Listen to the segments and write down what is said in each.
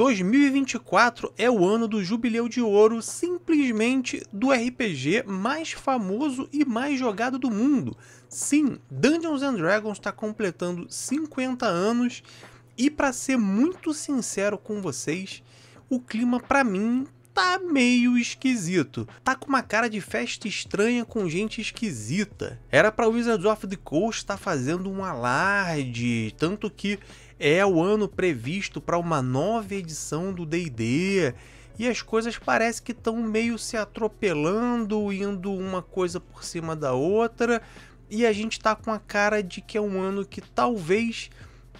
2024 é o ano do jubileu de ouro, simplesmente do RPG mais famoso e mais jogado do mundo. Sim, Dungeons and Dragons está completando 50 anos e para ser muito sincero com vocês, o clima para mim tá meio esquisito. Tá com uma cara de festa estranha com gente esquisita. Era para Wizards of the Coast estar tá fazendo um alarde, tanto que é o ano previsto para uma nova edição do DD e as coisas parece que estão meio se atropelando, indo uma coisa por cima da outra, e a gente está com a cara de que é um ano que talvez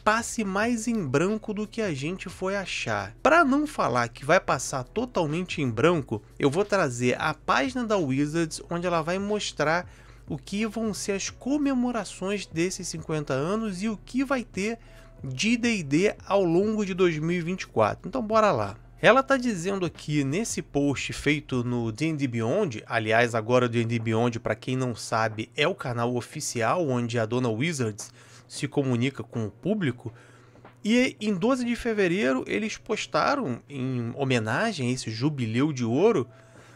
passe mais em branco do que a gente foi achar. Para não falar que vai passar totalmente em branco, eu vou trazer a página da Wizards onde ela vai mostrar o que vão ser as comemorações desses 50 anos e o que vai ter de D&D ao longo de 2024. Então bora lá. Ela está dizendo aqui nesse post feito no D&D Beyond, aliás, agora o D&D Beyond, para quem não sabe, é o canal oficial onde a dona Wizards se comunica com o público. E em 12 de fevereiro eles postaram em homenagem a esse jubileu de ouro,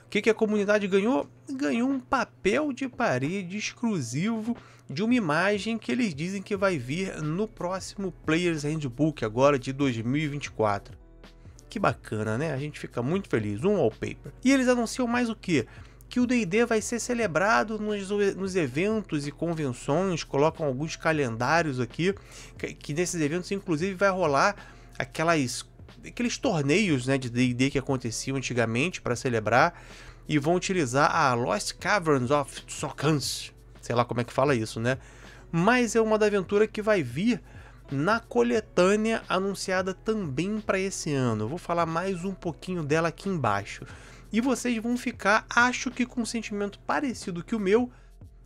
o que, que a comunidade ganhou? Ganhou um papel de parede exclusivo de uma imagem que eles dizem que vai vir no próximo Players Handbook, agora de 2024. Que bacana, né? A gente fica muito feliz. Um wallpaper. E eles anunciam mais o que? Que o DD vai ser celebrado nos, nos, eventos e convenções, colocam alguns calendários aqui, que, que nesses eventos, inclusive, vai rolar aquelas, aqueles torneios né, de DD que aconteciam antigamente para celebrar e vão utilizar a Lost Caverns of Sokans, sei lá como é que fala isso, né? Mas é uma da aventura que vai vir na coletânea anunciada também para esse ano. Eu vou falar mais um pouquinho dela aqui embaixo. E vocês vão ficar, acho que com um sentimento parecido que o meu,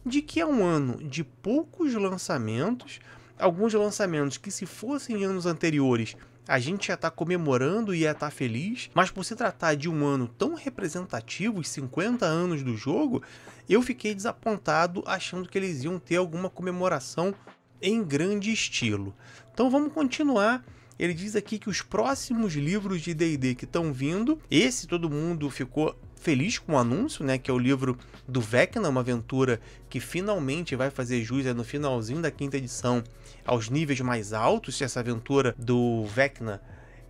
de que é um ano de poucos lançamentos, alguns lançamentos que se fossem anos anteriores a gente ia estar tá comemorando e ia estar tá feliz, mas por se tratar de um ano tão representativo, os 50 anos do jogo, eu fiquei desapontado achando que eles iam ter alguma comemoração em grande estilo. Então vamos continuar ele diz aqui que os próximos livros de D&D que estão vindo, esse todo mundo ficou feliz com o anúncio, né, que é o livro do Vecna, uma aventura que finalmente vai fazer jus é no finalzinho da quinta edição aos níveis mais altos, essa aventura do Vecna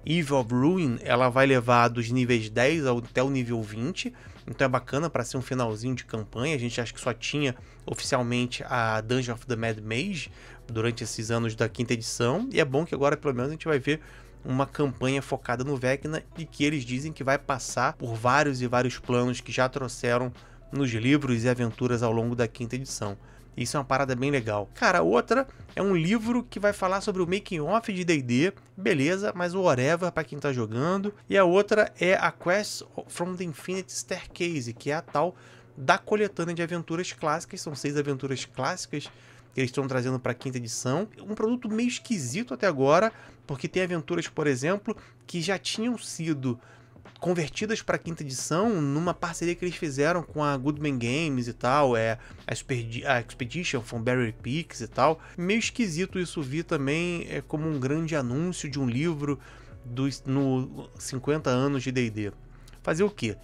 Evil of Ruin, ela vai levar dos níveis 10 até o nível 20, então é bacana para ser um finalzinho de campanha. A gente acha que só tinha oficialmente a Dungeon of the Mad Mage durante esses anos da quinta edição, e é bom que agora pelo menos a gente vai ver uma campanha focada no Vecna e que eles dizem que vai passar por vários e vários planos que já trouxeram nos livros e aventuras ao longo da quinta edição. Isso é uma parada bem legal. Cara, outra é um livro que vai falar sobre o making off de D&D, beleza, mas o whatever para quem tá jogando. E a outra é a Quest from the Infinite Staircase, que é a tal da coletânea de aventuras clássicas, são seis aventuras clássicas que eles estão trazendo para a quinta edição. Um produto meio esquisito até agora, porque tem aventuras, por exemplo, que já tinham sido convertidas para quinta edição numa parceria que eles fizeram com a Goodman Games e tal, é a, Exped a Expedition from Barry Peaks e tal. Meio esquisito isso vir também é como um grande anúncio de um livro dos no 50 anos de D&D. Fazer o quê?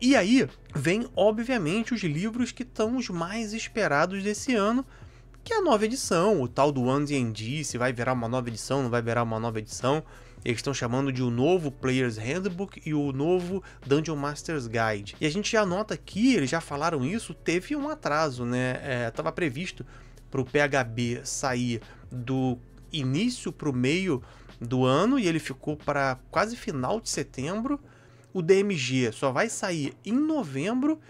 E aí vem obviamente os livros que estão os mais esperados desse ano, que é a nova edição, o tal do Andy and D, se vai virar uma nova edição, não vai virar uma nova edição. Eles estão chamando de o novo Player's Handbook e o novo Dungeon Master's Guide. E a gente já nota que eles já falaram isso, teve um atraso, né? É, tava previsto para o PHB sair do início para o meio do ano e ele ficou para quase final de setembro. O DMG só vai sair em novembro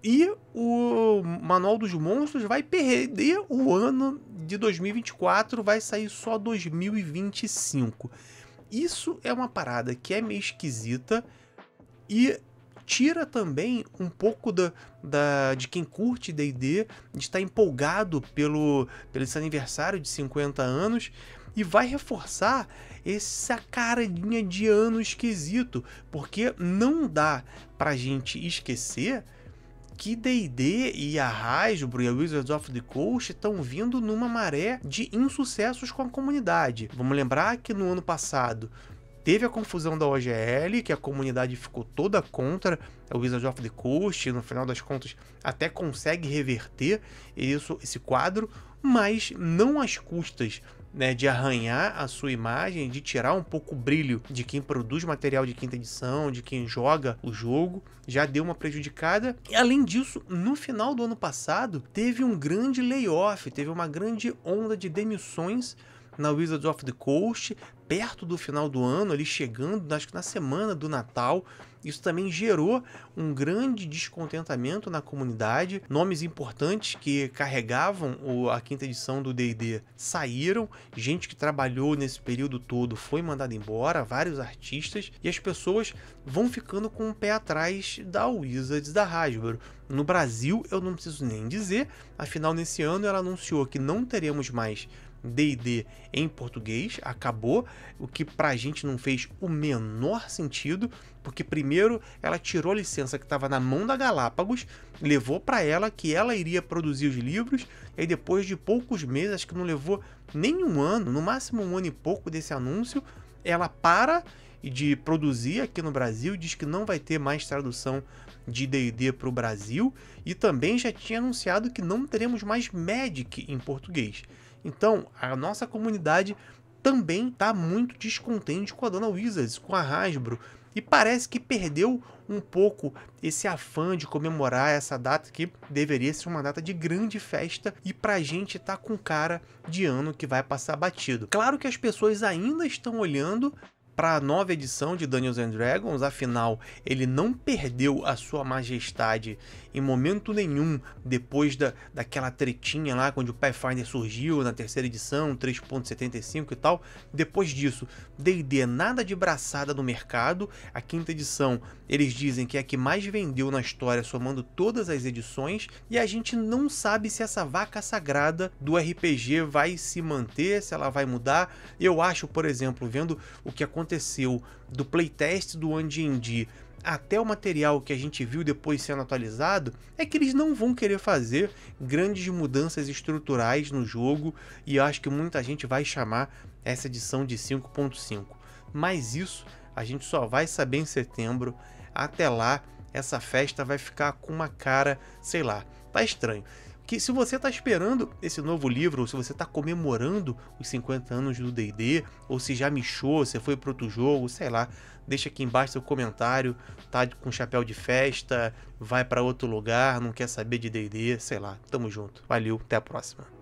e o Manual dos Monstros vai perder o ano de 2024, vai sair só 2025. Isso é uma parada que é meio esquisita e tira também um pouco da, da de quem curte D&D, de estar empolgado pelo, pelo esse aniversário de 50 anos e vai reforçar essa carinha de ano esquisito, porque não dá pra gente esquecer que D&D e a Hasbro e a Wizards of the Coast estão vindo numa maré de insucessos com a comunidade. Vamos lembrar que no ano passado teve a confusão da OGL, que a comunidade ficou toda contra a Wizards of the Coast, no final das contas até consegue reverter isso, esse quadro, mas não às custas né, de arranhar a sua imagem, de tirar um pouco o brilho de quem produz material de quinta edição, de quem joga o jogo, já deu uma prejudicada. E além disso, no final do ano passado, teve um grande layoff, teve uma grande onda de demissões na Wizards of the Coast, perto do final do ano, ali chegando, acho que na semana do Natal. Isso também gerou um grande descontentamento na comunidade. Nomes importantes que carregavam a quinta edição do DD saíram, gente que trabalhou nesse período todo foi mandada embora, vários artistas, e as pessoas vão ficando com o pé atrás da Wizards da Hasbro. No Brasil, eu não preciso nem dizer, afinal, nesse ano ela anunciou que não teremos mais D&D em português, acabou, o que pra gente não fez o menor sentido, porque primeiro ela tirou a licença que estava na mão da Galápagos, levou para ela que ela iria produzir os livros, e aí depois de poucos meses, acho que não levou nem um ano, no máximo um ano e pouco desse anúncio, ela para de produzir aqui no Brasil, diz que não vai ter mais tradução de D&D para o Brasil e também já tinha anunciado que não teremos mais Magic em português. Então, a nossa comunidade também está muito descontente com a dona Wizards, com a Hasbro, e parece que perdeu um pouco esse afã de comemorar essa data que deveria ser uma data de grande festa e pra gente tá com cara de ano que vai passar batido. Claro que as pessoas ainda estão olhando para a nova edição de Dungeons and Dragons, afinal, ele não perdeu a sua majestade em momento nenhum depois da, daquela tretinha lá quando o Pathfinder surgiu na terceira edição, 3.75 e tal. Depois disso, D&D é nada de braçada no mercado. A quinta edição, eles dizem que é a que mais vendeu na história, somando todas as edições, e a gente não sabe se essa vaca sagrada do RPG vai se manter, se ela vai mudar. Eu acho, por exemplo, vendo o que aconteceu aconteceu do playtest do AndiND até o material que a gente viu depois sendo atualizado, é que eles não vão querer fazer grandes mudanças estruturais no jogo e acho que muita gente vai chamar essa edição de 5.5. Mas isso a gente só vai saber em setembro. Até lá, essa festa vai ficar com uma cara, sei lá, tá estranho que se você está esperando esse novo livro, ou se você está comemorando os 50 anos do D&D, ou se já mexeu, se foi para outro jogo, sei lá, deixa aqui embaixo seu comentário, tá com chapéu de festa, vai para outro lugar, não quer saber de D&D, sei lá. Tamo junto. Valeu, até a próxima.